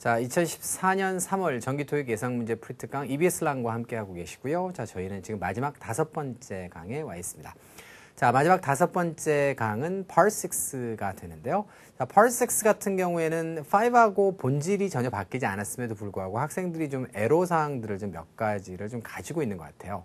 자, 2014년 3월 정기토익 예상문제 프리특강 EBS 랑과 함께하고 계시고요. 자, 저희는 지금 마지막 다섯 번째 강에 와 있습니다. 자, 마지막 다섯 번째 강은 Part6가 되는데요. 자, Part6 같은 경우에는 5하고 본질이 전혀 바뀌지 않았음에도 불구하고 학생들이 좀 애로사항들을 좀 몇 가지를 좀 가지고 있는 것 같아요.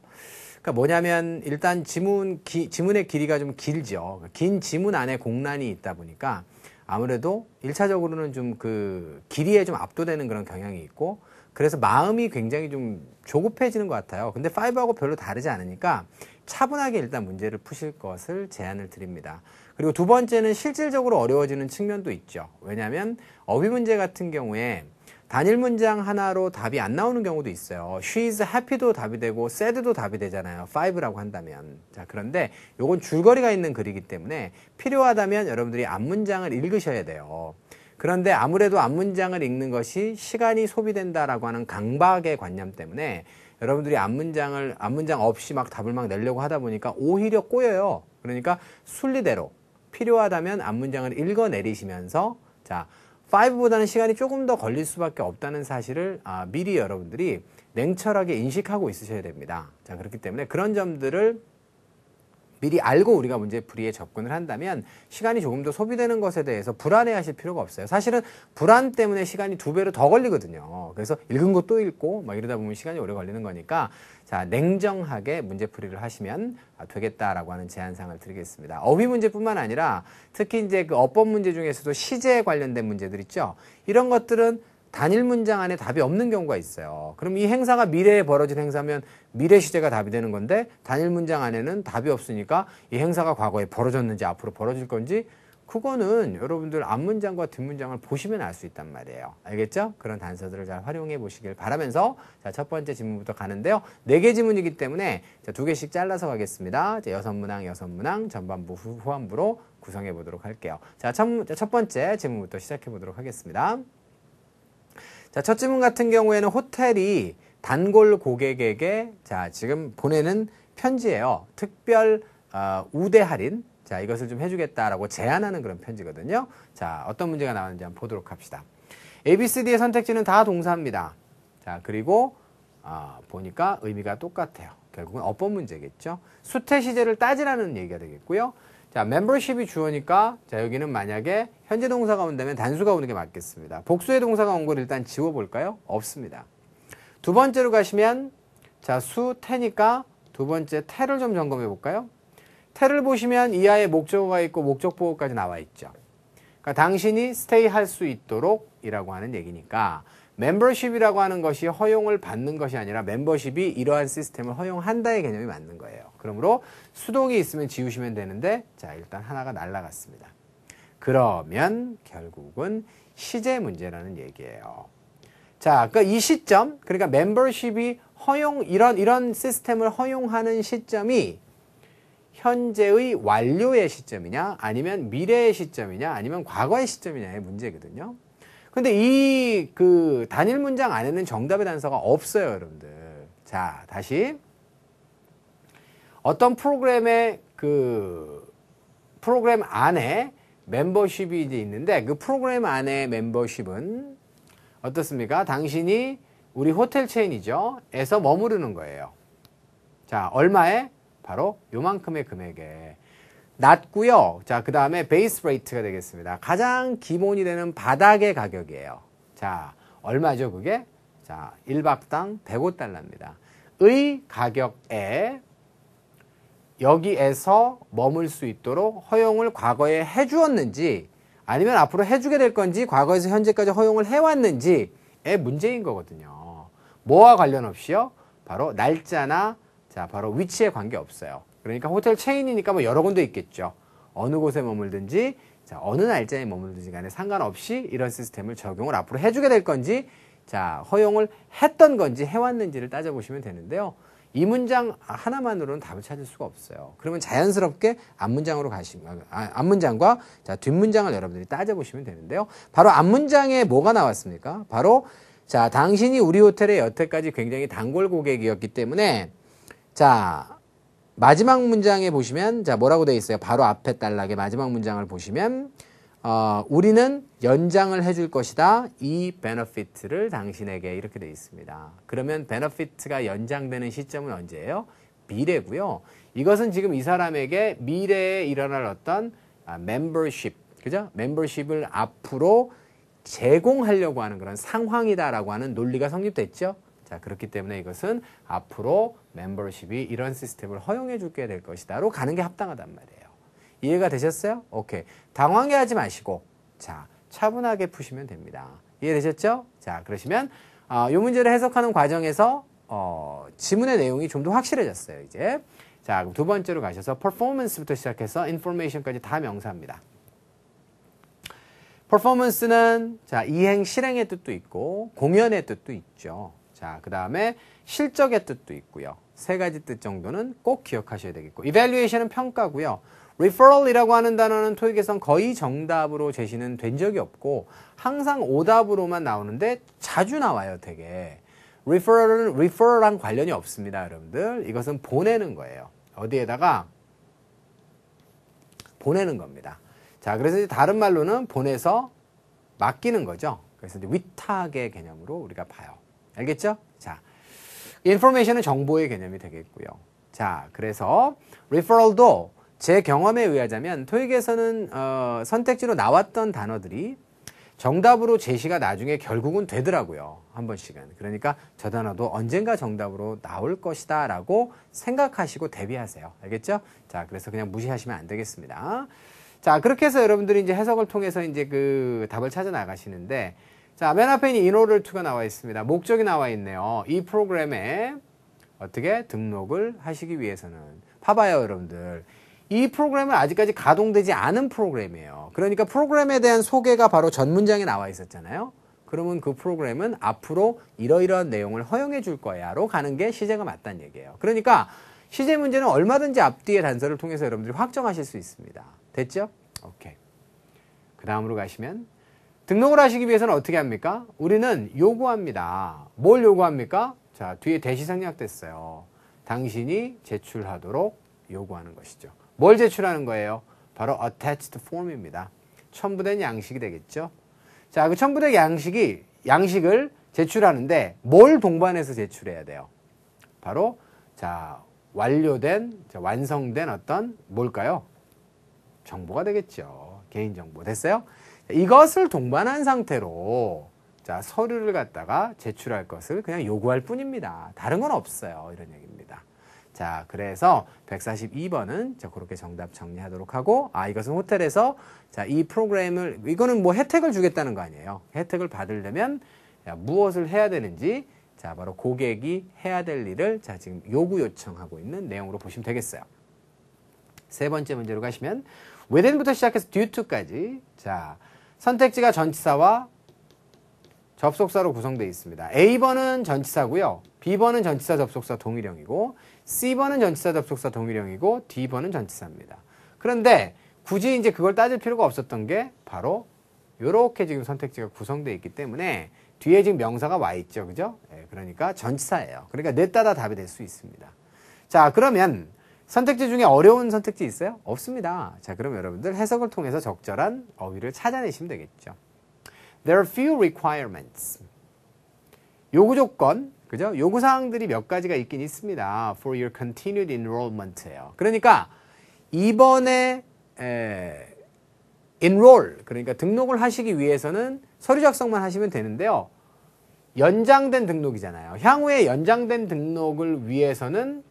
그러니까 뭐냐면 일단 지문, 기, 지문의 길이가 좀 길죠. 그러니까 긴 지문 안에 공란이 있다 보니까 아무래도 1차적으로는좀 그 길이에 좀 압도되는 그런 경향이 있고 그래서 마음이 굉장히 좀 조급해지는 것 같아요. 근데 5하고 별로 다르지 않으니까 차분하게 일단 문제를 푸실 것을 제안을 드립니다. 그리고 두 번째는 실질적으로 어려워지는 측면도 있죠. 왜냐하면 어휘 문제 같은 경우에 단일 문장 하나로 답이 안 나오는 경우도 있어요. she's happy도 답이 되고 sad도 답이 되잖아요. five라고 한다면. 자, 그런데 요건 줄거리가 있는 글이기 때문에 필요하다면 여러분들이 앞문장을 읽으셔야 돼요. 그런데 아무래도 앞문장을 읽는 것이 시간이 소비된다라고 하는 강박의 관념 때문에 여러분들이 앞문장을 앞문장 없이 막 답을 막 내려고 하다 보니까 오히려 꼬여요. 그러니까 순리대로 필요하다면 앞문장을 읽어 내리시면서 자, 5보다는 시간이 조금 더 걸릴 수밖에 없다는 사실을 아, 미리 여러분들이 냉철하게 인식하고 있으셔야 됩니다. 자, 그렇기 때문에 그런 점들을 미리 알고 우리가 문제풀이에 접근을 한다면 시간이 조금 더 소비되는 것에 대해서 불안해하실 필요가 없어요. 사실은 불안 때문에 시간이 두 배로 더 걸리거든요. 그래서 읽은 것도 읽고 막 이러다 보면 시간이 오래 걸리는 거니까 자 냉정하게 문제풀이를 하시면 아, 되겠다라고 하는 제안사항을 드리겠습니다. 어휘 문제뿐만 아니라 특히 이제 그 어법 문제 중에서도 시제에 관련된 문제들 있죠. 이런 것들은 단일 문장 안에 답이 없는 경우가 있어요. 그럼 이 행사가 미래에 벌어진 행사면 미래 시제가 답이 되는 건데 단일 문장 안에는 답이 없으니까 이 행사가 과거에 벌어졌는지 앞으로 벌어질 건지 그거는 여러분들 앞문장과 뒷문장을 보시면 알 수 있단 말이에요. 알겠죠? 그런 단서들을 잘 활용해 보시길 바라면서 자, 첫 번째 질문부터 가는데요. 네 개 질문이기 때문에 자, 두 개씩 잘라서 가겠습니다. 자, 여섯 문항, 여섯 문항, 전반부, 후, 후반부로 구성해 보도록 할게요. 자, 첫, 첫 번째 질문부터 시작해 보도록 하겠습니다. 자, 첫 질문 같은 경우에는 호텔이 단골 고객에게 자, 지금 보내는 편지예요. 특별 어, 우대 할인. 자, 이것을 좀 해주겠다라고 제안하는 그런 편지거든요. 자, 어떤 문제가 나왔는지 한번 보도록 합시다. ABCD의 선택지는 다 동사입니다. 자, 그리고 어, 보니까 의미가 똑같아요. 결국은 어법 문제겠죠. 수태 시제를 따지라는 얘기가 되겠고요. 자, m e m 이 주어니까 자, 여기는 만약에 현재 동사가 온다면 단수가 오는 게 맞겠습니다. 복수의 동사가 온 걸 일단 지워 볼까요? 없습니다. 두 번째로 가시면 자, 수테니까두 번째 테를좀 점검해 볼까요? 테를 보시면 이하의 목적어가 있고 목적 보호까지 나와 있죠. 그러니까 당신이 스테이 할 수 있도록 이라고 하는 얘기니까 멤버십이라고 하는 것이 허용을 받는 것이 아니라 멤버십이 이러한 시스템을 허용한다의 개념이 맞는 거예요. 그러므로 수동이 있으면 지우시면 되는데 자 일단 하나가 날라갔습니다. 그러면 결국은 시제 문제라는 얘기예요. 자, 그 이 시점, 그러니까 멤버십이 허용 이런 이런 시스템을 허용하는 시점이 현재의 완료의 시점이냐, 아니면 미래의 시점이냐, 아니면 과거의 시점이냐의 문제거든요. 근데 이 그 단일 문장 안에는 정답의 단서가 없어요, 여러분들. 자, 다시. 어떤 프로그램의 그 프로그램 안에 멤버십이 이제 있는데 그 프로그램 안에 멤버십은 어떻습니까? 당신이 우리 호텔 체인이죠. 에서 머무르는 거예요. 자, 얼마에? 바로 요만큼의 금액에. 낮고요. 자, 그 다음에 베이스 레이트가 되겠습니다. 가장 기본이 되는 바닥의 가격이에요. 자, 얼마죠, 그게? 자, 1박당 105달러입니다. 의 가격에 여기에서 머물 수 있도록 허용을 과거에 해주었는지 아니면 앞으로 해주게 될 건지 과거에서 현재까지 허용을 해왔는지의 문제인 거거든요. 뭐와 관련 없이요? 바로 날짜나 자, 바로 위치에 관계 없어요. 그러니까 호텔 체인이니까 뭐 여러 군데 있겠죠. 어느 곳에 머물든지 자, 어느 날짜에 머물든지 간에 상관없이 이런 시스템을 적용을 앞으로 해주게 될 건지 자, 허용을 했던 건지 해왔는지를 따져보시면 되는데요. 이 문장 하나만으로는 답을 찾을 수가 없어요. 그러면 자연스럽게 앞문장으로 가시면, 아, 아 앞문장과 자, 뒷문장을 여러분들이 따져보시면 되는데요. 바로 앞문장에 뭐가 나왔습니까? 바로 자, 당신이 우리 호텔의 여태까지 굉장히 단골 고객이었기 때문에 자, 마지막 문장에 보시면 자 뭐라고 되어 있어요? 바로 앞에 단락의 마지막 문장을 보시면 어, 우리는 연장을 해줄 것이다. 이 베너피트를 당신에게 이렇게 되어 있습니다. 그러면 베너피트가 연장되는 시점은 언제예요? 미래고요. 이것은 지금 이 사람에게 미래에 일어날 어떤 멤버십, 아, 그죠? 멤버십을 앞으로 제공하려고 하는 그런 상황이다라고 하는 논리가 성립됐죠. 자, 그렇기 때문에 이것은 앞으로 멤버십이 이런 시스템을 허용해 줄게될 것이다 로 가는 게 합당하단 말이에요 이해가 되셨어요? 오케이 당황해 하지 마시고 자 차분하게 푸시면 됩니다 이해되셨죠? 자 그러시면 어, 이 문제를 해석하는 과정에서 어, 지문의 내용이 좀 더 확실해졌어요 이제 자 그럼 두 번째로 가셔서 퍼포먼스부터 시작해서 인포메이션까지다명사합니다 퍼포먼스는 자 이행 실행의 뜻도 있고 공연의 뜻도 있죠 자, 그 다음에 실적의 뜻도 있고요. 세 가지 뜻 정도는 꼭 기억하셔야 되겠고 evaluation은 평가고요. referral이라고 하는 단어는 토익에선 거의 정답으로 제시는 된 적이 없고 항상 오답으로만 나오는데 자주 나와요, 되게. referral은 referral랑 관련이 없습니다, 여러분들. 이것은 보내는 거예요. 어디에다가 보내는 겁니다. 자, 그래서 이제 다른 말로는 보내서 맡기는 거죠. 그래서 이제 위탁의 개념으로 우리가 봐요. 알겠죠? 자, information은 정보의 개념이 되겠고요. 자, 그래서 referral도 제 경험에 의하자면 토익에서는 어, 선택지로 나왔던 단어들이 정답으로 제시가 나중에 결국은 되더라고요. 한 번씩은. 그러니까 저 단어도 언젠가 정답으로 나올 것이다 라고 생각하시고 대비하세요. 알겠죠? 자, 그래서 그냥 무시하시면 안 되겠습니다. 자, 그렇게 해서 여러분들이 이제 해석을 통해서 이제 그 답을 찾아 나가시는데 자, 맨 앞에 있는 인오를 투가 나와 있습니다. 목적이 나와 있네요. 이 프로그램에 어떻게 등록을 하시기 위해서는 봐봐요, 여러분들. 이 프로그램은 아직까지 가동되지 않은 프로그램이에요. 그러니까 프로그램에 대한 소개가 바로 전 문장에 나와 있었잖아요. 그러면 그 프로그램은 앞으로 이러이러한 내용을 허용해 줄 거야로 가는 게 시제가 맞다는 얘기예요. 그러니까 시제 문제는 얼마든지 앞뒤의 단서를 통해서 여러분들이 확정하실 수 있습니다. 됐죠? 오케이. 그 다음으로 가시면 등록을 하시기 위해서는 어떻게 합니까? 우리는 요구합니다. 뭘 요구합니까? 자, 뒤에 대시 생략됐어요. 당신이 제출하도록 요구하는 것이죠. 뭘 제출하는 거예요? 바로 attached form입니다. 첨부된 양식이 되겠죠. 자, 그 첨부된 양식이 양식을 제출하는데 뭘 동반해서 제출해야 돼요? 바로 자, 완료된 자, 완성된 어떤 뭘까요? 정보가 되겠죠. 개인 정보 됐어요? 이것을 동반한 상태로 자, 서류를 갖다가 제출할 것을 그냥 요구할 뿐입니다. 다른 건 없어요. 이런 얘기입니다. 자, 그래서 142번은 자, 그렇게 정답 정리하도록 하고, 아, 이것은 호텔에서 자, 이 프로그램을, 이거는 뭐 혜택을 주겠다는 거 아니에요. 혜택을 받으려면 자, 무엇을 해야 되는지, 자, 바로 고객이 해야 될 일을 자, 지금 요구 요청하고 있는 내용으로 보시면 되겠어요. 세 번째 문제로 가시면, within부터 시작해서 due to까지, 자, 선택지가 전치사와 접속사로 구성되어 있습니다. A번은 전치사고요. B번은 전치사 접속사 동일형이고 C번은 전치사 접속사 동일형이고 D번은 전치사입니다. 그런데 굳이 이제 그걸 따질 필요가 없었던 게 바로 이렇게 지금 선택지가 구성되어 있기 때문에 뒤에 지금 명사가 와 있죠. 그죠? 예, 그러니까 전치사예요. 그러니까 넷따다 답이 될 수 있습니다. 자, 그러면 선택지 중에 어려운 선택지 있어요? 없습니다. 자, 그럼 여러분들 해석을 통해서 적절한 어휘를 찾아내시면 되겠죠. There are few requirements. 요구 조건, 그죠? 요구 사항들이 몇 가지가 있긴 있습니다. For your continued enrollment예요. 그러니까 이번에 에, enroll 그러니까 등록을 하시기 위해서는 서류 작성만 하시면 되는데요. 연장된 등록이잖아요. 향후에 연장된 등록을 위해서는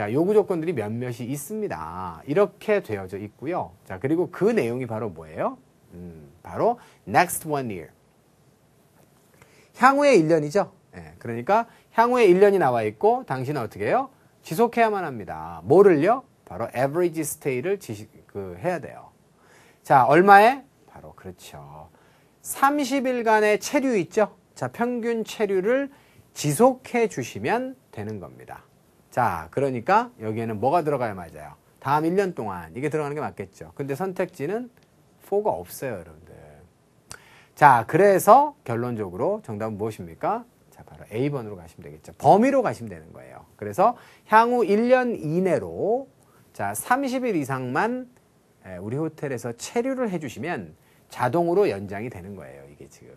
자, 요구 조건들이 몇몇이 있습니다. 이렇게 되어져 있고요. 자, 그리고 그 내용이 바로 뭐예요? 음, 바로 next one year. 향후의 1년이죠. 예, 그러니까 향후의 1년이 나와 있고 당신은 어떻게 해요? 지속해야만 합니다. 뭐를요? 바로 average stay를 지시, 그, 해야 돼요. 자, 얼마에? 바로 그렇죠. 30일간의 체류 있죠? 자, 평균 체류를 지속해 주시면 되는 겁니다. 자, 그러니까 여기에는 뭐가 들어가야 맞아요? 다음 1년 동안 이게 들어가는 게 맞겠죠. 근데 선택지는 4가 없어요, 여러분들. 자, 그래서 결론적으로 정답은 무엇입니까? 자, 바로 A번으로 가시면 되겠죠. 범위로 가시면 되는 거예요. 그래서 향후 1년 이내로 자, 30일 이상만 우리 호텔에서 체류를 해주시면 자동으로 연장이 되는 거예요. 이게 지금.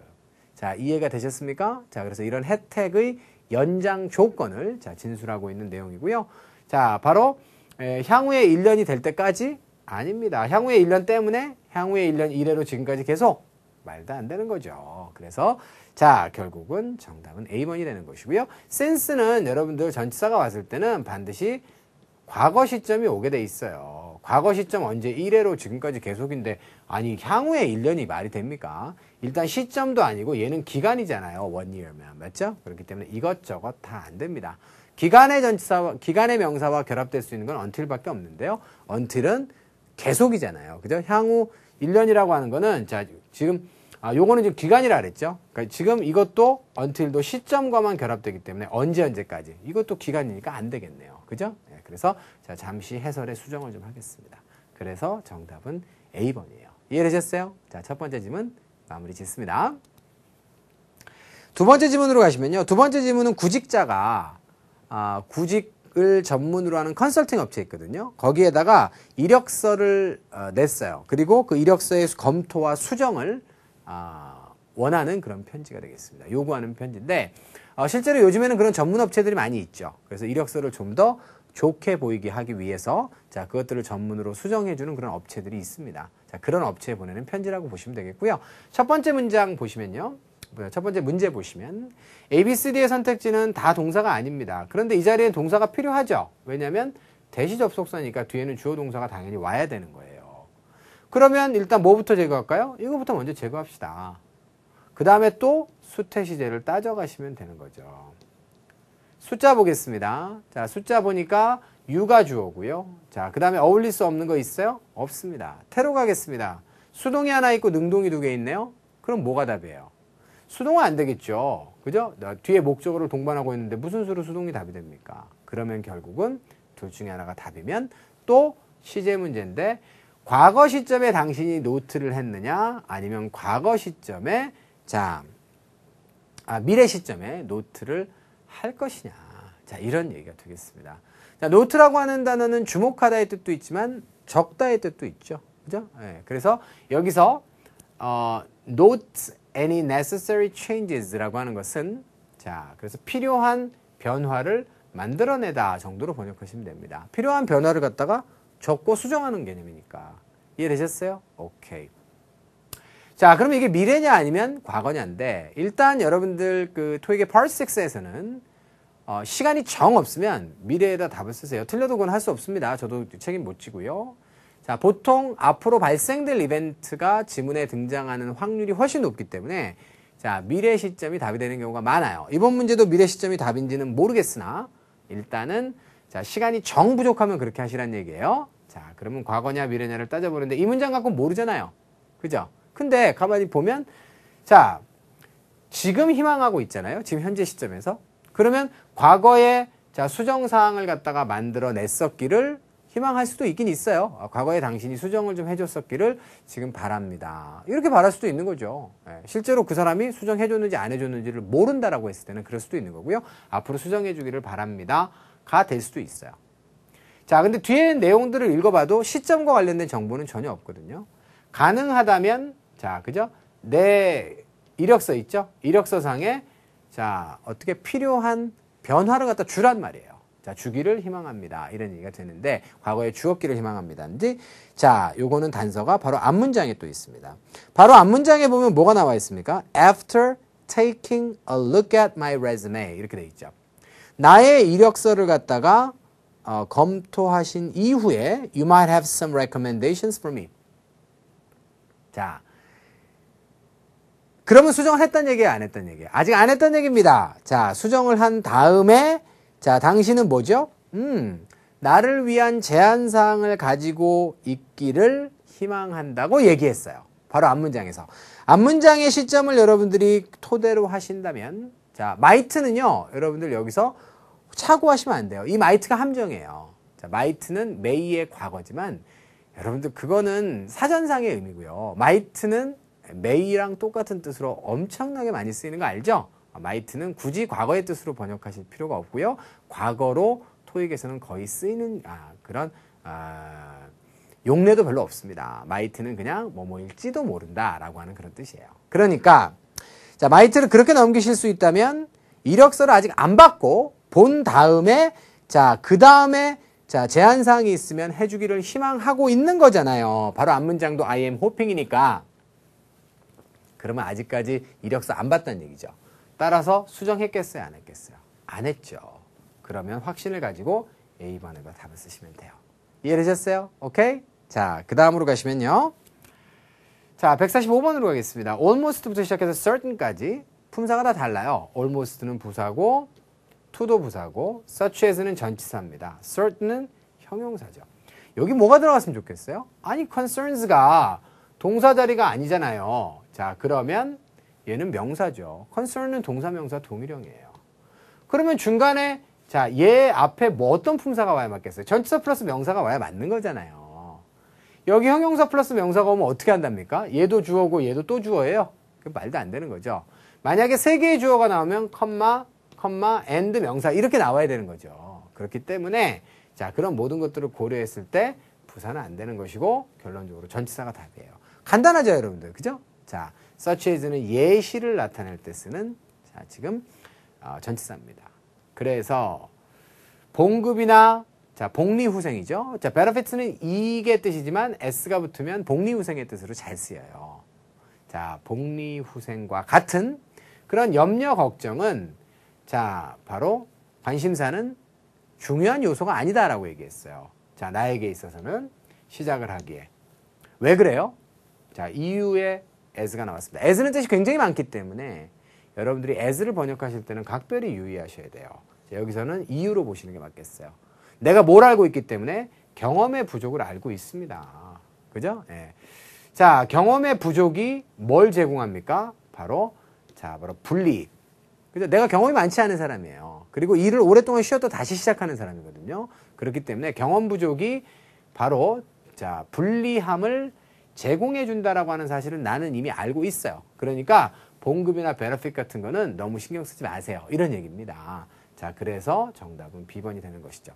자, 이해가 되셨습니까? 자, 그래서 이런 혜택의 연장 조건을 자, 진술하고 있는 내용이고요. 자, 바로 에, 향후에 1년이 될 때까지 아닙니다. 향후에 1년 때문에 향후에 1년 이래로 지금까지 계속 말도 안 되는 거죠. 그래서 자, 결국은 정답은 A번이 되는 것이고요. 센스는 여러분들 전치사가 왔을 때는 반드시 과거 시점이 오게 돼 있어요. 과거 시점 언제 1회로 지금까지 계속인데 아니 향후에 1년이 말이 됩니까? 일단 시점도 아니고 얘는 기간이잖아요. 원이얼면 맞죠? 그렇기 때문에 이것저것 다 안 됩니다. 기간의 전치사와 기간의 명사와 결합될 수 있는 건 until밖에 없는데요. until은 계속이잖아요. 그죠? 향후 1년이라고 하는 거는 자 지금 아, 요거는 지금 기간이라 그랬죠. 그니까 지금 이것도 until도 시점과만 결합되기 때문에 언제 언제까지 이것도 기간이니까 안 되겠네요. 그죠? 그래서 자, 잠시 해설의 수정을 좀 하겠습니다. 그래서 정답은 A번이에요. 이해되셨어요? 자, 첫 번째 질문 마무리 짓습니다. 두 번째 질문으로 가시면요. 두 번째 질문은 구직자가 아, 구직을 전문으로 하는 컨설팅 업체 있거든요. 거기에다가 이력서를 어, 냈어요. 그리고 그 이력서의 검토와 수정을 아, 원하는 그런 편지가 되겠습니다. 요구하는 편지인데 어, 실제로 요즘에는 그런 전문 업체들이 많이 있죠. 그래서 이력서를 좀더 좋게 보이게 하기 위해서 자 그것들을 전문으로 수정해주는 그런 업체들이 있습니다. 자 그런 업체에 보내는 편지라고 보시면 되겠고요. 첫 번째 문장 보시면요. 첫 번째 문제 보시면 A, B, C, D의 선택지는 다 동사가 아닙니다. 그런데 이 자리엔 동사가 필요하죠. 왜냐하면 대시 접속사니까 뒤에는 주어 동사가 당연히 와야 되는 거예요. 그러면 일단 뭐부터 제거할까요? 이거부터 먼저 제거합시다. 그 다음에 또 수태시제를 따져가시면 되는 거죠. 숫자 보겠습니다. 자, 숫자 보니까 유가 주어고요. 자, 그 다음에 어울릴 수 없는 거 있어요? 없습니다. 테로 가겠습니다. 수동이 하나 있고 능동이 두 개 있네요. 그럼 뭐가 답이에요? 수동은 안 되겠죠. 그죠? 뒤에 목적으로 동반하고 있는데 무슨 수로 수동이 답이 됩니까? 그러면 결국은 둘 중에 하나가 답이면 또 시제 문제인데 과거 시점에 당신이 노트를 했느냐 아니면 과거 시점에 자 아, 미래 시점에 노트를 할 것이냐. 자, 이런 얘기가 되겠습니다. 자, 노트라고 하는 단어는 주목하다의 뜻도 있지만 적다의 뜻도 있죠. 그죠? 네, 그래서 여기서 어, note any necessary changes라고 하는 것은 자, 그래서 필요한 변화를 만들어내다 정도로 번역하시면 됩니다. 필요한 변화를 갖다가 적고 수정하는 개념이니까. 이해되셨어요? 오케이. 자, 그러면 이게 미래냐 아니면 과거냐인데 일단 여러분들 그 토익의 파르식스에서는 어, 시간이 정 없으면 미래에다 답을 쓰세요. 틀려도 그건 할 수 없습니다. 저도 책임 못 지고요. 자, 보통 앞으로 발생될 이벤트가 지문에 등장하는 확률이 훨씬 높기 때문에 자, 미래 시점이 답이 되는 경우가 많아요. 이번 문제도 미래 시점이 답인지는 모르겠으나 일단은 자, 시간이 정 부족하면 그렇게 하시란 얘기예요. 자, 그러면 과거냐 미래냐를 따져보는데 이 문장 갖고 모르잖아요. 그죠? 근데 가만히 보면 자 지금 희망하고 있잖아요. 지금 현재 시점에서 그러면 과거에 자 수정 사항을 갖다가 만들어냈었기를 희망할 수도 있긴 있어요. 아, 과거에 당신이 수정을 좀 해줬었기를 지금 바랍니다. 이렇게 바랄 수도 있는 거죠. 예, 실제로 그 사람이 수정해줬는지 안 해줬는지를 모른다라고 했을 때는 그럴 수도 있는 거고요. 앞으로 수정해주기를 바랍니다. 가 될 수도 있어요. 자, 근데 뒤에 내용들을 읽어봐도 시점과 관련된 정보는 전혀 없거든요. 가능하다면 자, 그죠? 내 이력서 있죠? 이력서상에 자, 어떻게 필요한 변화를 갖다 주란 말이에요. 자, 주기를 희망합니다. 이런 얘기가 되는데 과거에 주었기를 희망합니다든지 자, 요거는 단서가 바로 앞 문장에 또 있습니다. 바로 앞 문장에 보면 뭐가 나와 있습니까? After taking a look at my resume 이렇게 돼 있죠. 나의 이력서를 갖다가 어, 검토하신 이후에 you might have some recommendations for me. 자, 그러면 수정을 했단 얘기예요? 안 했단 얘기예요? 아직 안했던 얘기입니다. 자, 수정을 한 다음에 자, 당신은 뭐죠? 음, 나를 위한 제안사항을 가지고 있기를 희망한다고 얘기했어요. 바로 앞문장에서. 앞문장의 시점을 여러분들이 토대로 하신다면 자, 마이트는요 여러분들 여기서 착오하시면 안 돼요. 이마이트가 함정이에요. 자, 마이트는메이의 과거지만 여러분들 그거는 사전상의 의미고요. 마이트는 may랑 똑같은 뜻으로 엄청나게 많이 쓰이는 거 알죠? might는 굳이 과거의 뜻으로 번역하실 필요가 없고요. 과거로 토익에서는 거의 쓰이는 아, 그런 아, 용례도 별로 없습니다. might는 그냥 뭐뭐일지도 모른다라고 하는 그런 뜻이에요. 그러니까 자 might를 그렇게 넘기실 수 있다면 이력서를 아직 안 받고 본 다음에 자그 다음에 자제안사항이 있으면 해주기를 희망하고 있는 거잖아요. 바로 앞 문장도 I am hoping이니까 그러면 아직까지 이력서 안 봤다는 얘기죠. 따라서 수정했겠어요? 안 했겠어요? 안 했죠. 그러면 확신을 가지고 a 번에로 답을 쓰시면 돼요. 이해되셨어요? 오케이? 자, 그 다음으로 가시면요. 자, 145번으로 가겠습니다. almost부터 시작해서 certain까지 품사가 다 달라요. almost는 부사고, to도 부사고, such에서는 전치사입니다. certain은 형용사죠. 여기 뭐가 들어갔으면 좋겠어요? 아니, concerns가 동사 자리가 아니잖아요. 자, 그러면 얘는 명사죠. concern은 동사명사 동일형이에요. 그러면 중간에 자, 얘 앞에 뭐 어떤 품사가 와야 맞겠어요? 전치사 플러스 명사가 와야 맞는 거잖아요. 여기 형용사 플러스 명사가 오면 어떻게 한답니까? 얘도 주어고 얘도 또 주어예요. 그 말도 안 되는 거죠. 만약에 세 개의 주어가 나오면 컴마, 컴마, 앤드 명사 이렇게 나와야 되는 거죠. 그렇기 때문에 자, 그런 모든 것들을 고려했을 때 부사는 안 되는 것이고 결론적으로 전치사가 답이에요. 간단하죠, 여러분들. 그죠? 자, such as는 예시를 나타낼 때 쓰는 자, 지금 어, 전치사입니다. 그래서 봉급이나 자, 복리후생이죠. 자, benefits는 이익의 뜻이지만 s가 붙으면 복리후생의 뜻으로 잘 쓰여요. 자, 복리후생과 같은 그런 염려 걱정은 자, 바로 관심사는 중요한 요소가 아니다라고 얘기했어요. 자, 나에게 있어서는 시작을 하기에. 왜 그래요? 자, 이유의 as가 나왔습니다. as는 뜻이 굉장히 많기 때문에 여러분들이 as를 번역하실 때는 각별히 유의하셔야 돼요. 여기서는 이유로 보시는 게 맞겠어요. 내가 뭘 알고 있기 때문에 경험의 부족을 알고 있습니다. 그죠? 예. 자, 경험의 부족이 뭘 제공합니까? 바로, 자, 바로 분리. 그죠? 내가 경험이 많지 않은 사람이에요. 그리고 일을 오랫동안 쉬었다 다시 시작하는 사람이거든요. 그렇기 때문에 경험 부족이 바로, 자, 분리함을 제공해 준다라고 하는 사실은 나는 이미 알고 있어요. 그러니까 봉급이나 베너핏 같은 거는 너무 신경 쓰지 마세요. 이런 얘기입니다. 자, 그래서 정답은 B번이 되는 것이죠.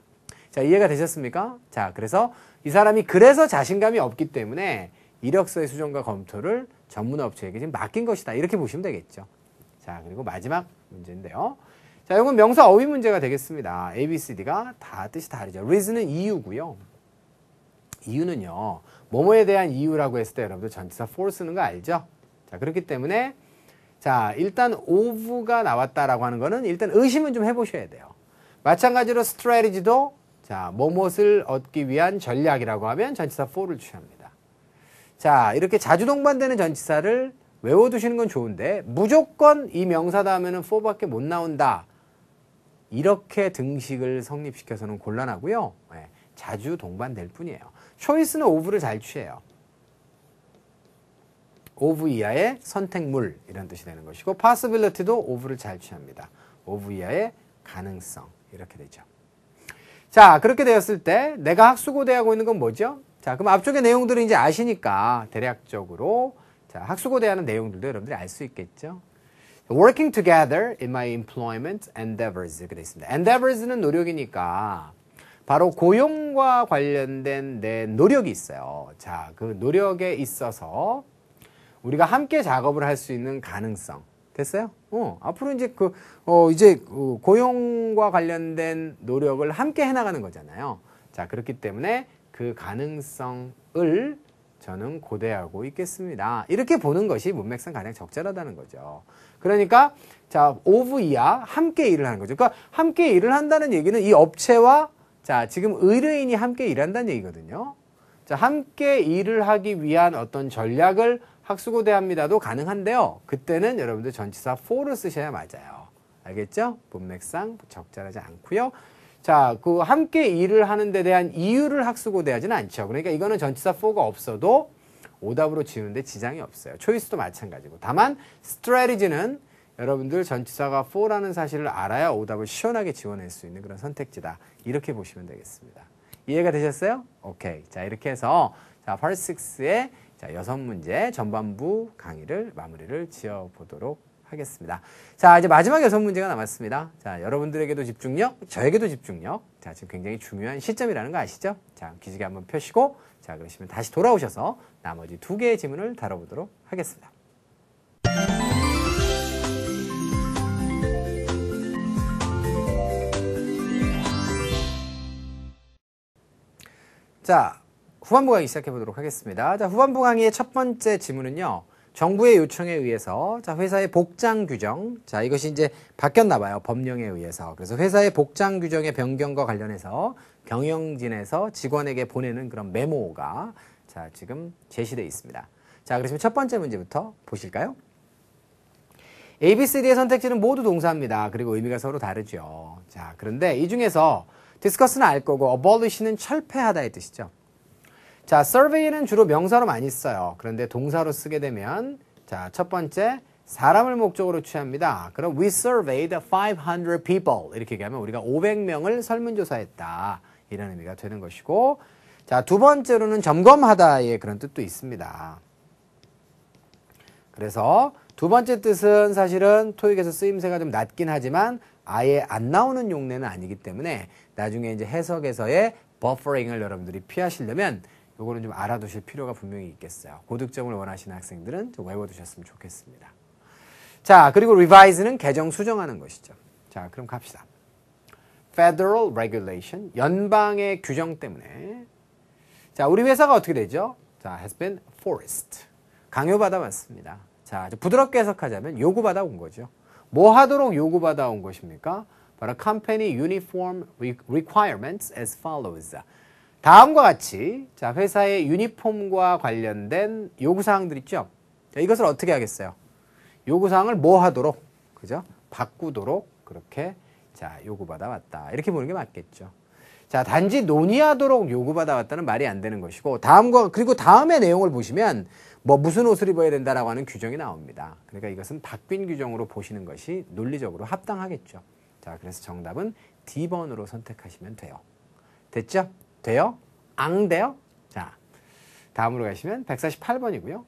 자, 이해가 되셨습니까? 자, 그래서 이 사람이 그래서 자신감이 없기 때문에 이력서의 수정과 검토를 전문업체에게 지금 맡긴 것이다. 이렇게 보시면 되겠죠. 자, 그리고 마지막 문제인데요. 자, 이건 명사 어휘 문제가 되겠습니다. A, B, C, D가 다 뜻이 다르죠. reason은 이유고요. 이유는요. 뭐뭐에 대한 이유라고 했을 때 여러분들 전치사 for 쓰는 거 알죠? 자, 그렇기 때문에 자, 일단 of가 나왔다라고 하는 거는 일단 의심은 좀 해보셔야 돼요. 마찬가지로 strategy도 자, 뭐뭇를 얻기 위한 전략이라고 하면 전치사 for를 취합니다. 자, 이렇게 자주 동반되는 전치사를 외워두시는 건 좋은데 무조건 이 명사 다음에는 for밖에 못 나온다. 이렇게 등식을 성립시켜서는 곤란하고요. 네, 예, 자주 동반될 뿐이에요. 초이스는 오브를 잘 취해요. 오브 이하의 선택물 이런 뜻이 되는 것이고 possibility도 오브를 잘 취합니다. 오브 이하의 가능성 이렇게 되죠. 자 그렇게 되었을 때 내가 학수고대하고 있는 건 뭐죠? 자 그럼 앞쪽의 내용들은 이제 아시니까 대략적으로 자 학수고대하는 내용들도 여러분들이 알 수 있겠죠. Working together in my employment endeavors 이렇게 돼 있습니다. Endeavors는 노력이니까 바로 고용과 관련된 내 노력이 있어요. 자, 그 노력에 있어서 우리가 함께 작업을 할 수 있는 가능성. 됐어요? 어, 앞으로 이제 그, 어, 이제 그 고용과 관련된 노력을 함께 해나가는 거잖아요. 자, 그렇기 때문에 그 가능성을 저는 고대하고 있겠습니다. 이렇게 보는 것이 문맥상 가장 적절하다는 거죠. 그러니까 자, 오브 이하 함께 일을 하는 거죠. 그러니까 함께 일을 한다는 얘기는 이 업체와 자, 지금 의뢰인이 함께 일한다는 얘기거든요. 자, 함께 일을 하기 위한 어떤 전략을 학수고대합니다도 가능한데요. 그때는 여러분들 전치사 4를 쓰셔야 맞아요. 알겠죠? 문맥상 적절하지 않고요. 자, 그 함께 일을 하는 데 대한 이유를 학수고대하진 않죠. 그러니까 이거는 전치사 4가 없어도 오답으로 지우는데 지장이 없어요. 초이스도 마찬가지고. 다만 스트레리지는 여러분들 전치사가 f 라는 사실을 알아야 오답을 시원하게 지원할 수 있는 그런 선택지다. 이렇게 보시면 되겠습니다. 이해가 되셨어요? 오케이. 자, 이렇게 해서 자, part 6의 자, 여섯 문제 전반부 강의를 마무리를 지어 보도록 하겠습니다. 자, 이제 마지막 여섯 문제가 남았습니다. 자, 여러분들에게도 집중력, 저에게도 집중력. 자, 지금 굉장히 중요한 시점이라는 거 아시죠? 자, 기지개 한번 펴시고 자, 그러시면 다시 돌아오셔서 나머지 두 개의 지문을 다뤄보도록 하겠습니다. 자, 후반부 강의 시작해 보도록 하겠습니다. 자, 후반부 강의의 첫 번째 지문은요. 정부의 요청에 의해서 자 회사의 복장 규정 자 이것이 이제 바뀌었나 봐요 법령에 의해서 그래서 회사의 복장 규정의 변경과 관련해서 경영진에서 직원에게 보내는 그런 메모가 자 지금 제시되어 있습니다 자 그러시면 첫 번째 문제부터 보실까요 ABCD의 선택지는 모두 동사입니다 그리고 의미가 서로 다르죠 자 그런데 이 중에서 디스커스는 알 거고 abolish는 철폐하다의 뜻이죠. 자, survey는 주로 명사로 많이 써요. 그런데 동사로 쓰게 되면 자, 첫 번째 사람을 목적으로 취합니다. 그럼 we surveyed 500 people 이렇게 얘기하면 우리가 500명을 설문조사했다. 이런 의미가 되는 것이고 자, 두 번째로는 점검하다의 그런 뜻도 있습니다. 그래서 두 번째 뜻은 사실은 토익에서 쓰임새가 좀 낮긴 하지만 아예 안 나오는 용례는 아니기 때문에 나중에 이제 해석에서의 버퍼링을 여러분들이 피하시려면 요거는 좀 알아두실 필요가 분명히 있겠어요. 고득점을 원하시는 학생들은 좀 외워두셨으면 좋겠습니다. 자, 그리고 revise는 개정 수정하는 것이죠. 자, 그럼 갑시다. Federal regulation, 연방의 규정 때문에. 자, 우리 회사가 어떻게 되죠? 자, has been forced. 강요받아 왔습니다. 자, 부드럽게 해석하자면 요구받아 온 거죠. 뭐 하도록 요구받아 온 것입니까? 바로 company uniform requirements as follows. 다음과 같이 자 회사의 유니폼과 관련된 요구사항들 있죠. 자, 이것을 어떻게 하겠어요? 요구사항을 뭐 하도록 그죠? 바꾸도록 그렇게 자 요구받아 왔다 이렇게 보는 게 맞겠죠. 자 단지 논의하도록 요구받아 왔다는 말이 안 되는 것이고 다음과 그리고 다음의 내용을 보시면 뭐 무슨 옷을 입어야 된다라고 하는 규정이 나옵니다. 그러니까 이것은 바뀐 규정으로 보시는 것이 논리적으로 합당하겠죠. 자, 그래서 정답은 D번으로 선택하시면 돼요. 됐죠? 돼요? 앙 돼요? 자, 다음으로 가시면 148번이고요.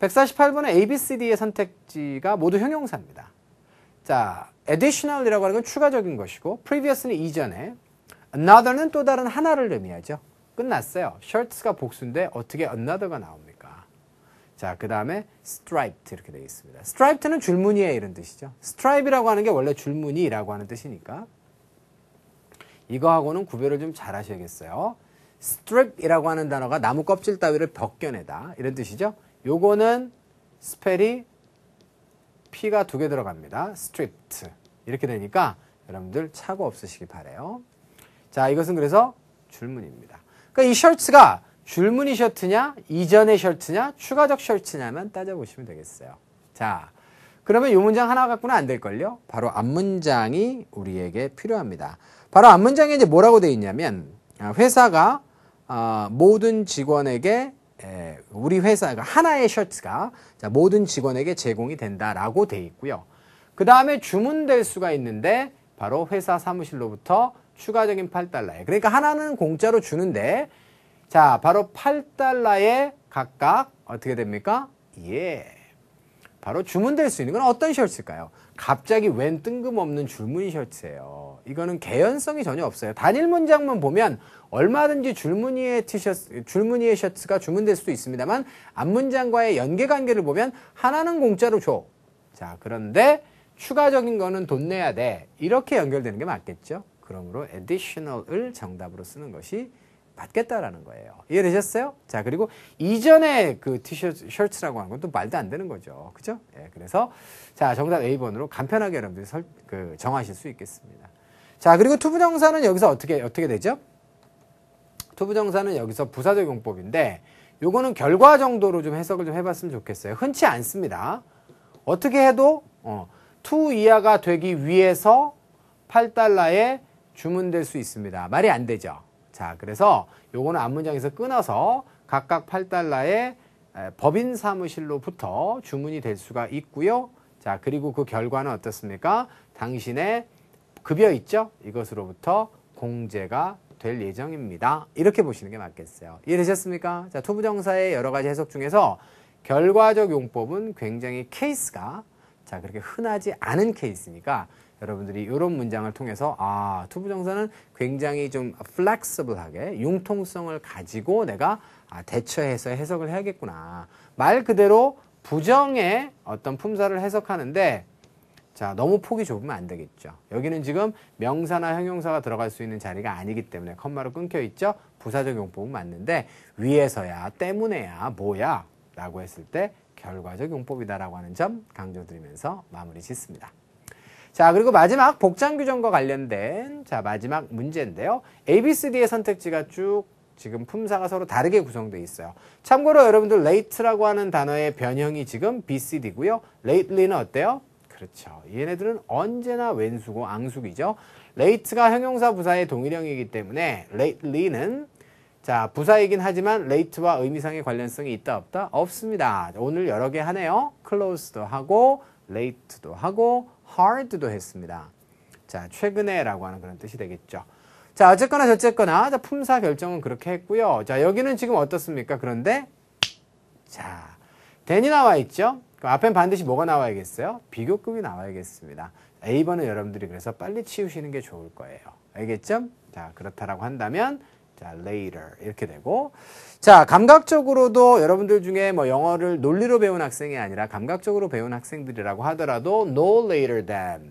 148번은 A, B, C, D의 선택지가 모두 형용사입니다. 자, additional이라고 하는 건 추가적인 것이고 previous는 이전에 another는 또 다른 하나를 의미하죠. 끝났어요. shirts가 복수인데 어떻게 another가 나옵니까? 자, 그 다음에 striped 이렇게 되어 있습니다. striped는 줄무늬에 이런 뜻이죠. stripe이라고 하는 게 원래 줄무늬라고 하는 뜻이니까 이거하고는 구별을 좀 잘 하셔야겠어요. strip이라고 하는 단어가 나무 껍질 따위를 벗겨내다 이런 뜻이죠. 요거는 스펠이 P가 두 개 들어갑니다. stripped 이렇게 되니까 여러분들 차고 없으시기 바래요. 자, 이것은 그래서 줄무늬입니다. 그러니까 이 셔츠가 줄무늬 셔츠냐, 이전의 셔츠냐, 추가적 셔츠냐만 따져보시면 되겠어요. 자, 그러면 이 문장 하나 갖고는 안 될걸요? 바로 앞문장이 우리에게 필요합니다. 바로 앞문장에 이제 뭐라고 돼 있냐면, 아, 회사가 어, 모든 직원에게 우리 회사가 하나의 셔츠가 모든 직원에게 제공이 된다라고 돼 있고요. 그 다음에 주문될 수가 있는데 바로 회사 사무실로부터 추가적인 8달러에 그러니까 하나는 공짜로 주는데 자, 바로 8달러에 각각 어떻게 됩니까? 예. 바로 주문될 수 있는 건 어떤 셔츠일까요? 갑자기 웬 뜬금없는 줄무늬 셔츠예요. 이거는 개연성이 전혀 없어요. 단일 문장만 보면 얼마든지 줄무늬의 티셔츠, 줄무늬의 셔츠가 주문될 수도 있습니다만 앞문장과의 연계 관계를 보면 하나는 공짜로 줘. 자, 그런데 추가적인 거는 돈 내야 돼. 이렇게 연결되는 게 맞겠죠? 그러므로 additional을 정답으로 쓰는 것이 받겠다라는 거예요. 이해되셨어요? 자, 그리고 이전에 그 티셔츠라고 셔츠 하는 건 또 말도 안 되는 거죠. 그죠? 예, 그래서 자, 정답 A번으로 간편하게 여러분들이 설, 그 정하실 수 있겠습니다. 자, 그리고 투부정사는 여기서 어떻게 어떻게 되죠? 투부정사는 여기서 부사적용법인데 요거는 결과 정도로 좀 해석을 좀 해봤으면 좋겠어요. 흔치 않습니다. 어떻게 해도 어, 투 이하가 되기 위해서 8달러에 주문될 수 있습니다. 말이 안 되죠. 자, 그래서 요거는 안문장에서 끊어서 각각 8달러에 법인 사무실로부터 주문이 될 수가 있고요. 자, 그리고 그 결과는 어떻습니까? 당신의 급여 있죠? 이것으로부터 공제가 될 예정입니다. 이렇게 보시는 게 맞겠어요. 이해되셨습니까? 자, 투부정사의 여러 가지 해석 중에서 결과적 용법은 굉장히 케이스가 자, 그렇게 흔하지 않은 케이스니까 여러분들이 이런 문장을 통해서 아 투부정사는 굉장히 좀 플렉서블하게 융통성을 가지고 내가 아, 대처해서 해석을 해야겠구나 말 그대로 부정의 어떤 품사를 해석하는데 자 너무 폭이 좁으면 안 되겠죠 여기는 지금 명사나 형용사가 들어갈 수 있는 자리가 아니기 때문에 컴마로 끊겨 있죠 부사적 용법은 맞는데 위에서야 때문에야 뭐야 라고 했을 때 결과적 용법이다라고 하는 점 강조드리면서 마무리 짓습니다. 자, 그리고 마지막 복장 규정과 관련된 자, 마지막 문제인데요. ABCD의 선택지가 쭉 지금 품사가 서로 다르게 구성되어 있어요. 참고로 여러분들 late라고 하는 단어의 변형이 지금 BCD고요. lately는 어때요? 그렇죠. 얘네들은 언제나 왼수고 앙숙이죠. late가 형용사 부사의 동일형이기 때문에 lately는 자 부사이긴 하지만 late와 의미상의 관련성이 있다 없다? 없습니다. 오늘 여러 개 하네요. close도 하고 late도 하고 hard도 했습니다. 자, 최근에라고 하는 그런 뜻이 되겠죠. 자, 어쨌거나 저쨌거나 자, 품사 결정은 그렇게 했고요. 자, 여기는 지금 어떻습니까? 그런데 자, t h 이 나와 있죠? 그럼 앞엔 반드시 뭐가 나와야겠어요? 비교급이 나와야겠습니다. A번은 여러분들이 그래서 빨리 치우시는 게 좋을 거예요. 알겠죠? 자, 그렇다라고 한다면 자, later 이렇게 되고 자, 감각적으로도 여러분들 중에 뭐 영어를 논리로 배운 학생이 아니라 감각적으로 배운 학생들이라고 하더라도 no later than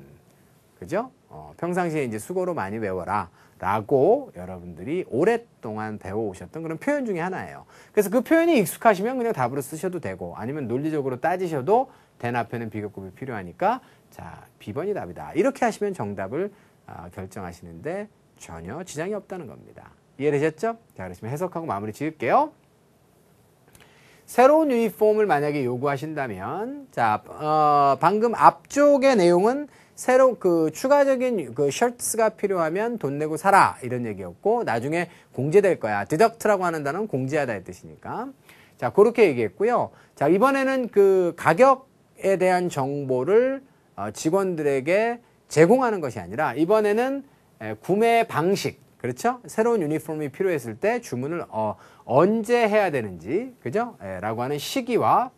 그죠? 어, 평상시에 이제 수고로 많이 외워라. 라고 여러분들이 오랫동안 배워오셨던 그런 표현 중에 하나예요. 그래서 그 표현이 익숙하시면 그냥 답으로 쓰셔도 되고 아니면 논리적으로 따지셔도 된 앞에는 비교급이 필요하니까 자, 비번이 답이다. 이렇게 하시면 정답을 어, 결정하시는데 전혀 지장이 없다는 겁니다. 이해되셨죠? 자, 그러시면 해석하고 마무리 지을게요. 새로운 유니폼을 만약에 요구하신다면 자 어, 방금 앞쪽의 내용은 새로 그 추가적인 그 셔츠가 필요하면 돈 내고 사라 이런 얘기였고 나중에 공제될 거야 디덕트라고 하는 단어는 공제하다의 뜻이니까 자 그렇게 얘기했고요 자 이번에는 그 가격에 대한 정보를 어, 직원들에게 제공하는 것이 아니라 이번에는 구매 방식 그렇죠? 새로운 유니폼이 필요했을 때 주문을 어, 언제 해야 되는지, 그죠? 예, 라고 하는 시기와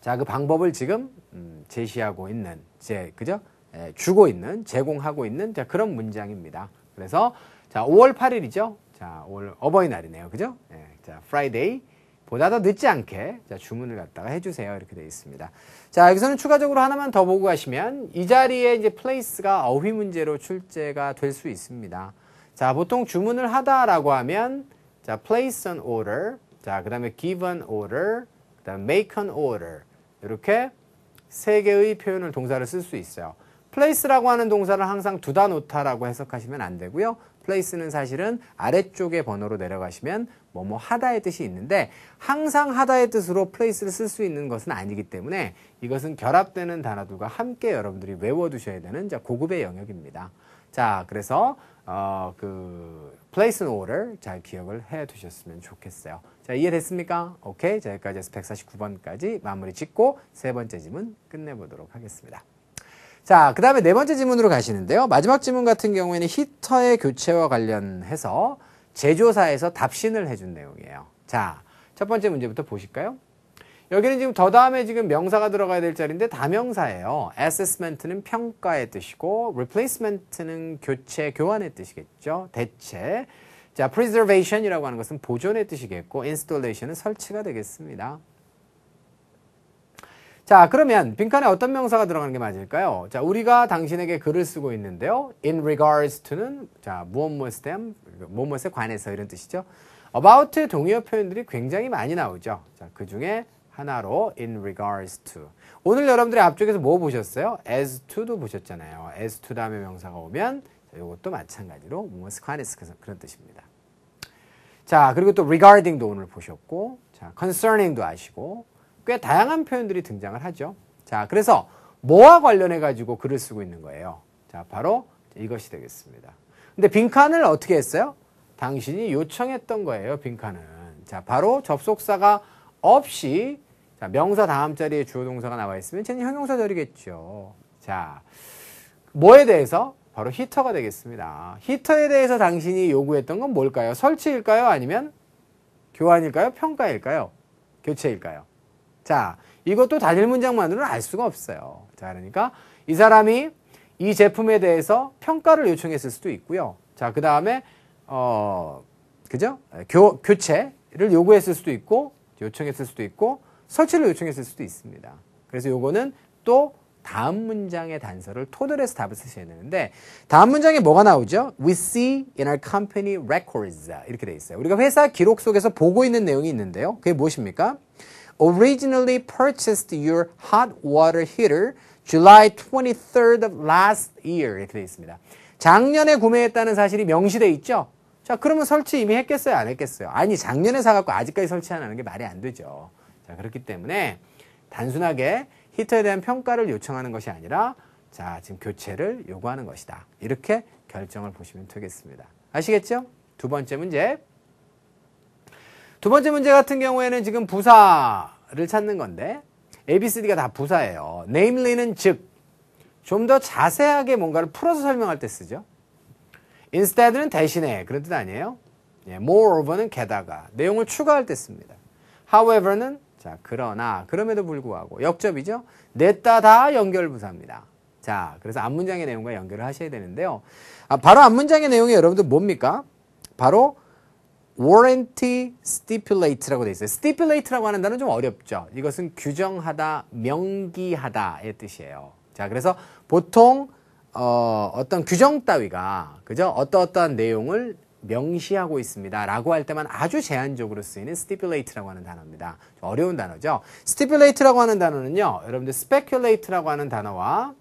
자, 그 방법을 지금 음, 제시하고 있는, 제, 그죠? 예, 주고 있는, 제공하고 있는 자, 그런 문장입니다. 그래서 자, 5월 8일이죠? 자, 오늘 어버이날이네요. 그죠? 예, 자, 프라이데이. 보다 더 늦지 않게 자, 주문을 갖다가 해주세요. 이렇게 되어 있습니다. 자, 여기서는 추가적으로 하나만 더 보고 가시면 이 자리에 이제 플레이스가 어휘 문제로 출제가 될 수 있습니다. 자, 보통 주문을 하다라고 하면 자, place an order, 자, 그 다음에 give an order, 그 다음에 make an order. 이렇게 세 개의 표현을 동사를 쓸 수 있어요. place라고 하는 동사를 항상 두다 놓다라고 해석하시면 안 되고요. place는 사실은 아래쪽에 번호로 내려가시면 뭐뭐 하다의 뜻이 있는데 항상 하다의 뜻으로 place를 쓸 수 있는 것은 아니기 때문에 이것은 결합되는 단어들과 함께 여러분들이 외워두셔야 되는 자 고급의 영역입니다. 자 그래서 어, 그 place a n order 잘 기억을 해두셨으면 좋겠어요. 자 이해됐습니까? 오케이 자 여기까지 해서 149번까지 마무리 짓고 세 번째 질문 끝내보도록 하겠습니다. 자, 그 다음에 네 번째 질문으로 가시는데요. 마지막 질문 같은 경우에는 히터의 교체와 관련해서 제조사에서 답신을 해준 내용이에요. 자, 첫 번째 문제부터 보실까요? 여기는 지금 더 다음에 지금 명사가 들어가야 될 자리인데 다명사예요. assessment는 평가의 뜻이고 replacement는 교체, 교환의 뜻이겠죠. 대체. 자, preservation이라고 하는 것은 보존의 뜻이겠고 installation은 설치가 되겠습니다. 자, 그러면 빈칸에 어떤 명사가 들어가는 게 맞을까요? 자, 우리가 당신에게 글을 쓰고 있는데요. in regards to는 자, 무엇 무엇에 대한 무엇에 관해서 이런 뜻이죠. about의 동의어 표현들이 굉장히 많이 나오죠. 자, 그 중에 하나로 in regards to. 오늘 여러분들이 앞쪽에서 뭐 보셨어요? as to도 보셨잖아요. as to 다음에 명사가 오면 이것도 마찬가지로 무엇에 관해서 그런 뜻입니다. 자, 그리고 또 regarding도 오늘 보셨고, 자, concerning도 아시고 꽤 다양한 표현들이 등장을 하죠. 자, 그래서 뭐와 관련해 가지고 글을 쓰고 있는 거예요. 자, 바로 이것이 되겠습니다. 근데 빈칸을 어떻게 했어요? 당신이 요청했던 거예요, 빈칸은. 자, 바로 접속사가 없이 자, 명사 다음 자리에 주어 동사가 나와 있으면 쟤는 형용사 절이겠죠. 자, 뭐에 대해서? 바로 히터가 되겠습니다. 히터에 대해서 당신이 요구했던 건 뭘까요? 설치일까요? 아니면 교환일까요? 평가일까요? 교체일까요? 자, 이것도 단일 문장만으로는 알 수가 없어요. 자, 그러니까 이 사람이 이 제품에 대해서 평가를 요청했을 수도 있고요. 자, 그 다음에, 어, 그죠? 교, 교체를 요구했을 수도 있고, 요청했을 수도 있고, 설치를 요청했을 수도 있습니다. 그래서 요거는 또 다음 문장의 단서를 토대로 해서 답을 쓰셔야 되는데 다음 문장에 뭐가 나오죠? We see in our company records 이렇게 돼 있어요. 우리가 회사 기록 속에서 보고 있는 내용이 있는데요. 그게 무엇입니까? originally purchased your hot water heater July 23rd of last year 이렇게 되어 있습니다. 작년에 구매했다는 사실이 명시되어 있죠. 자 그러면 설치 이미 했겠어요 안 했겠어요? 아니 작년에 사갖고 아직까지 설치 안 하는 게 말이 안 되죠. 자 그렇기 때문에 단순하게 히터에 대한 평가를 요청하는 것이 아니라 자 지금 교체를 요구하는 것이다. 이렇게 결정을 보시면 되겠습니다. 아시겠죠? 두 번째 문제 두 번째 문제 같은 경우에는 지금 부사를 찾는 건데 ABCD가 다 부사예요. namely는 즉, 좀 더 자세하게 뭔가를 풀어서 설명할 때 쓰죠. instead는 대신에 그런 뜻 아니에요? 예, moreover는 게다가 내용을 추가할 때 씁니다. however는 자, 그러나 그럼에도 불구하고 역접이죠. 냈다 다 연결 부사입니다. 자, 그래서 앞 문장의 내용과 연결을 하셔야 되는데요. 아, 바로 앞 문장의 내용이 여러분들 뭡니까? 바로 warranty stipulate라고 돼 있어요. stipulate라고 하는 단어는 좀 어렵죠. 이것은 규정하다, 명기하다의 뜻이에요. 자, 그래서 보통 어, 어떤 규정 따위가 그죠? 어떠어떠한 내용을 명시하고 있습니다라고 할 때만 아주 제한적으로 쓰이는 stipulate라고 하는 단어입니다. 어려운 단어죠. stipulate라고 하는 단어는요. 여러분들 speculate라고 하는 단어와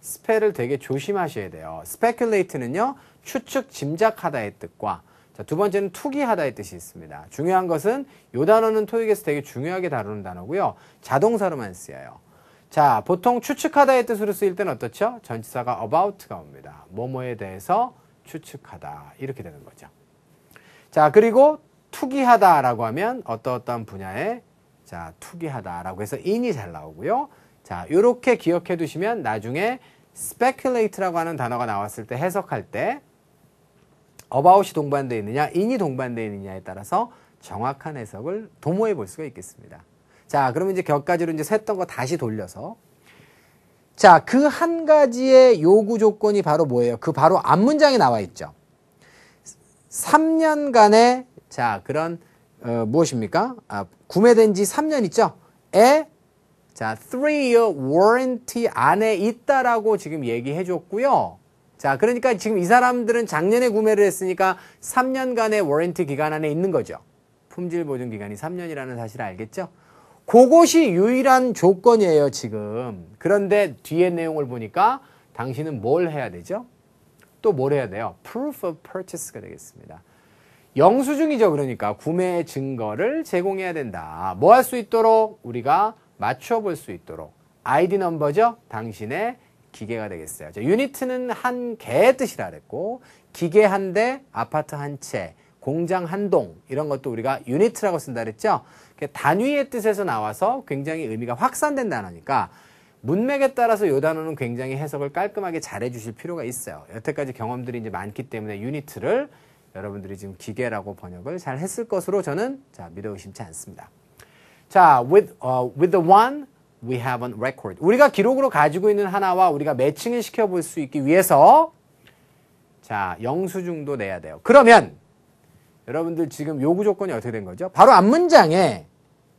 스펠을 되게 조심하셔야 돼요. speculate는요. 추측 짐작하다의 뜻과 자, 두 번째는 투기하다의 뜻이 있습니다. 중요한 것은 요 단어는 토익에서 되게 중요하게 다루는 단어고요. 자동사로만 쓰여요. 자, 보통 추측하다의 뜻으로 쓰일 때는 어떻죠? 전치사가 about가 옵니다. 뭐뭐에 대해서 추측하다. 이렇게 되는 거죠. 자, 그리고 투기하다라고 하면 어떠어떠한 분야에 자, 투기하다라고 해서 in이 잘 나오고요. 자, 요렇게 기억해 두시면 나중에 speculate라고 하는 단어가 나왔을 때 해석할 때 about이 동반되어 있느냐, in이 동반되어 있느냐에 따라서 정확한 해석을 도모해 볼 수가 있겠습니다. 자, 그러면 이제 격가지로 이제 셌던 거 다시 돌려서 자, 그 한 가지의 요구 조건이 바로 뭐예요? 그 바로 앞 문장에 나와 있죠. 3년간의 자, 그런 어, 무엇입니까? 아, 구매된 지 3년 있죠. 에 자, 3-year warranty 안에 있다라고 지금 얘기해 줬고요. 자, 그러니까 지금 이 사람들은 작년에 구매를 했으니까 3년간의 워렌티 기간 안에 있는 거죠. 품질 보증 기간이 3년이라는 사실을 알겠죠? 그것이 유일한 조건이에요, 지금. 그런데 뒤에 내용을 보니까 당신은 뭘 해야 되죠? 또 뭘 해야 돼요? proof of purchase가 되겠습니다. 영수증이죠, 그러니까. 구매 증거를 제공해야 된다. 뭐 할 수 있도록? 우리가 맞춰볼 수 있도록. 아이디 넘버죠? 당신의 기계가 되겠어요. 유니트는 한 개의 뜻이라 그랬고 기계 한 대, 아파트 한 채, 공장 한 동 이런 것도 우리가 유니트라고 쓴다 그랬죠. 단위의 뜻에서 나와서 굉장히 의미가 확산된 단어니까 문맥에 따라서 이 단어는 굉장히 해석을 깔끔하게 잘해 주실 필요가 있어요. 여태까지 경험들이 이제 많기 때문에 유니트를 여러분들이 지금 기계라고 번역을 잘 했을 것으로 저는 자, 믿어 의심치 않습니다. 자, with, uh, with the one we have on record. 우리가 기록으로 가지고 있는 하나와 우리가 매칭을 시켜볼 수 있기 위해서 자 영수증도 내야 돼요. 그러면 여러분들 지금 요구 조건이 어떻게 된 거죠? 바로 앞 문장에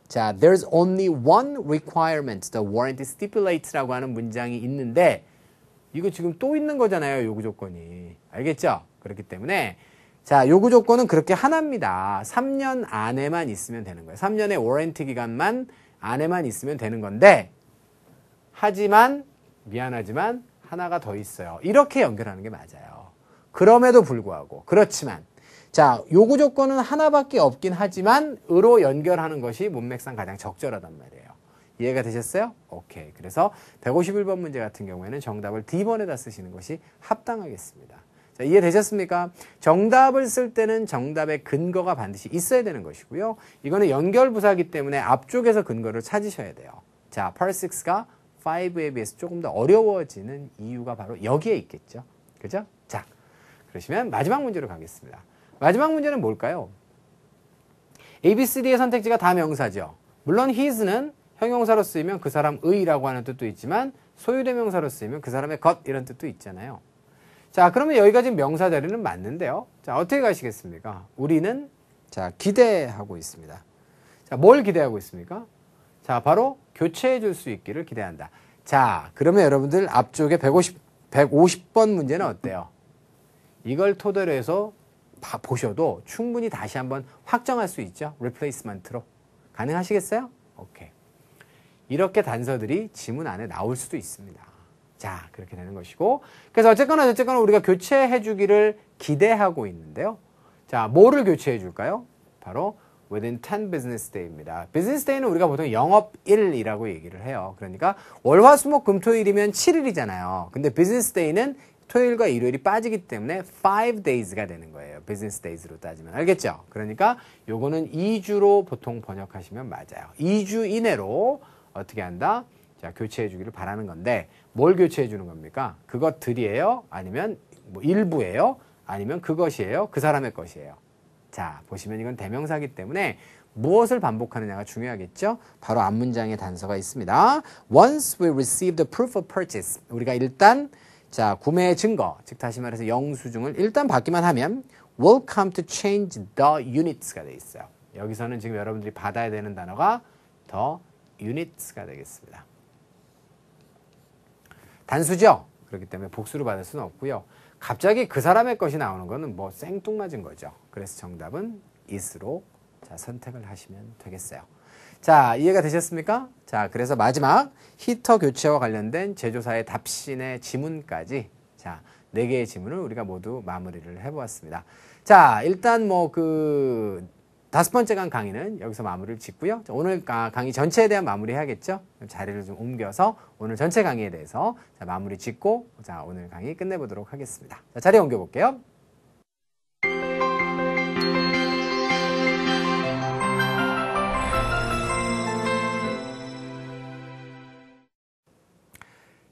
자 there's only one requirement the warranty stipulates라고 하는 문장이 있는데 이거 지금 또 있는 거잖아요 요구 조건이 알겠죠? 그렇기 때문에 자, 요구 조건은 그렇게 하나입니다. 3년 안에만 있으면 되는 거예요. 3년의 워렌티 기간만 안에만 있으면 되는 건데 하지만 미안하지만 하나가 더 있어요. 이렇게 연결하는 게 맞아요. 그럼에도 불구하고 그렇지만 자 요구 조건은 하나밖에 없긴 하지만 으로 연결하는 것이 문맥상 가장 적절하단 말이에요. 이해가 되셨어요? 오케이. 그래서 151번 문제 같은 경우에는 정답을 D번에다 쓰시는 것이 합당하겠습니다. 자, 이해되셨습니까? 정답을 쓸 때는 정답의 근거가 반드시 있어야 되는 것이고요. 이거는 연결 부사기 때문에 앞쪽에서 근거를 찾으셔야 돼요. 자, p a 6가 5에 비해서 조금 더 어려워지는 이유가 바로 여기에 있겠죠. 그죠? 자, 그러시면 마지막 문제로 가겠습니다. 마지막 문제는 뭘까요? A, B, C, D의 선택지가 다 명사죠. 물론 his는 형용사로 쓰이면 그 사람의라고 하는 뜻도 있지만 소유대명사로 쓰이면 그 사람의 것 이런 뜻도 있잖아요. 자, 그러면 여기가 지금 명사 자리는 맞는데요. 자, 어떻게 가시겠습니까? 우리는 자, 기대하고 있습니다. 자, 뭘 기대하고 있습니까? 자, 바로 교체해 줄 수 있기를 기대한다. 자, 그러면 여러분들 앞쪽에 150, 150번 문제는 어때요? 이걸 토대로 해서 봐, 보셔도 충분히 다시 한번 확정할 수 있죠. 리플레이스먼트로. 가능하시겠어요? 오케이. 이렇게 단서들이 지문 안에 나올 수도 있습니다. 자, 그렇게 되는 것이고. 그래서 어쨌거나 어쨌거나 우리가 교체해 주기를 기대하고 있는데요. 자, 뭐를 교체해 줄까요? 바로 within 10 business day입니다. business day는 우리가 보통 영업일이라고 얘기를 해요. 그러니까 월화수목 금토일이면 7일이잖아요. 근데 business day는 토요일과 일요일이 빠지기 때문에 5 days가 되는 거예요. business days로 따지면 알겠죠? 그러니까 요거는 2주로 보통 번역하시면 맞아요. 2주 이내로 어떻게 한다? 자, 교체해 주기를 바라는 건데 뭘 교체해 주는 겁니까? 그것들이에요? 아니면 뭐 일부예요? 아니면 그것이에요? 그 사람의 것이에요? 자, 보시면 이건 대명사기 때문에 무엇을 반복하느냐가 중요하겠죠? 바로 앞 문장의 단서가 있습니다. Once we receive the proof of purchase. 우리가 일단 자, 구매의 증거, 즉 다시 말해서 영수증을 일단 받기만 하면 will come to change the units가 돼 있어요. 여기서는 지금 여러분들이 받아야 되는 단어가 더 units가 되겠습니다. 단수죠. 그렇기 때문에 복수를 받을 수는 없고요. 갑자기 그 사람의 것이 나오는 거는 뭐 생뚱맞은 거죠. 그래서 정답은 is로 자, 선택을 하시면 되겠어요. 자, 이해가 되셨습니까? 자, 그래서 마지막 히터 교체와 관련된 제조사의 답신의 지문까지 자, 네 개의 지문을 우리가 모두 마무리를 해보았습니다. 자, 일단 뭐그 다섯 번째 강의는 여기서 마무리를 짓고요. 오늘 강의 전체에 대한 마무리 해야겠죠? 자리를 좀 옮겨서 오늘 전체 강의에 대해서 자, 마무리 짓고 자, 오늘 강의 끝내보도록 하겠습니다. 자, 자리 옮겨볼게요.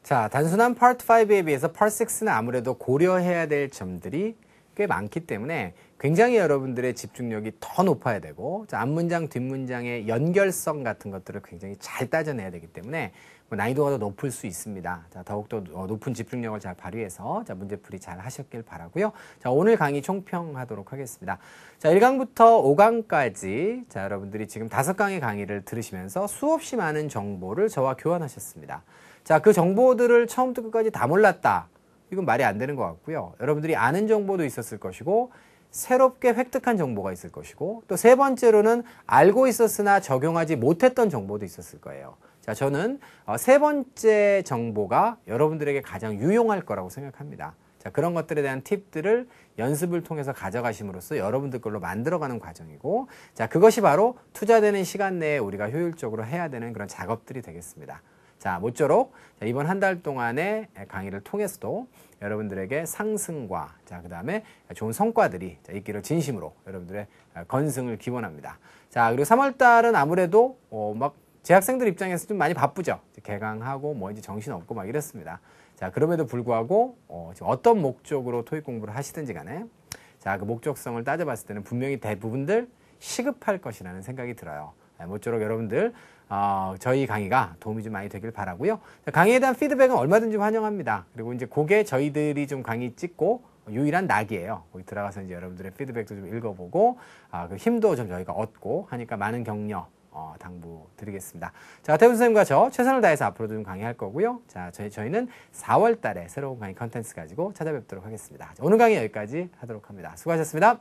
자, 단순한 파트 5에 비해서 파트 6는 아무래도 고려해야 될 점들이 꽤 많기 때문에 굉장히 여러분들의 집중력이 더 높아야 되고 앞문장 뒷문장의 연결성 같은 것들을 굉장히 잘 따져내야 되기 때문에 뭐 난이도가 더 높을 수 있습니다. 자, 더욱더 어, 높은 집중력을 잘 발휘해서 자, 문제풀이 잘 하셨길 바라고요. 자, 오늘 강의 총평하도록 하겠습니다. 자, 1강부터 5강까지 자, 여러분들이 지금 5강의 강의를 들으시면서 수없이 많은 정보를 저와 교환하셨습니다. 자, 그 정보들을 처음부터 끝까지 다 몰랐다. 이건 말이 안 되는 것 같고요. 여러분들이 아는 정보도 있었을 것이고 새롭게 획득한 정보가 있을 것이고 또 세 번째로는 알고 있었으나 적용하지 못했던 정보도 있었을 거예요. 자, 저는 어, 세 번째 정보가 여러분들에게 가장 유용할 거라고 생각합니다. 자, 그런 것들에 대한 팁들을 연습을 통해서 가져가심으로써 여러분들 걸로 만들어가는 과정이고, 자, 그것이 바로 투자되는 시간 내에 우리가 효율적으로 해야 되는 그런 작업들이 되겠습니다. 자, 모쪼록 이번 한 달 동안의 강의를 통해서도 여러분들에게 상승과 자, 그 다음에 좋은 성과들이 있기를 진심으로 여러분들의 아, 건승을 기원합니다. 자, 그리고 3월달은 아무래도 어, 막 재학생들 입장에서 좀 많이 바쁘죠. 개강하고 뭐 이제 정신없고 막 이랬습니다. 자, 그럼에도 불구하고 어, 어떤 목적으로 토익 공부를 하시든지 간에 자, 그 목적성을 따져봤을 때는 분명히 대부분들 시급할 것이라는 생각이 들어요. 아, 모쪼록 여러분들 어, 저희 강의가 도움이 좀 많이 되길 바라고요. 강의에 대한 피드백은 얼마든지 환영합니다. 그리고 이제 그게 저희들이 좀 강의 찍고 유일한 낙이에요. 거기 들어가서 이제 여러분들의 피드백도 좀 읽어보고 아, 그 힘도 좀 저희가 얻고 하니까 많은 격려 어, 당부드리겠습니다. 자, 태훈 선생님과 저 최선을 다해서 앞으로도 좀 강의할 거고요. 자, 저희, 저희는 4월 달에 새로운 강의 컨텐츠 가지고 찾아뵙도록 하겠습니다. 오늘 강의 여기까지 하도록 합니다. 수고하셨습니다.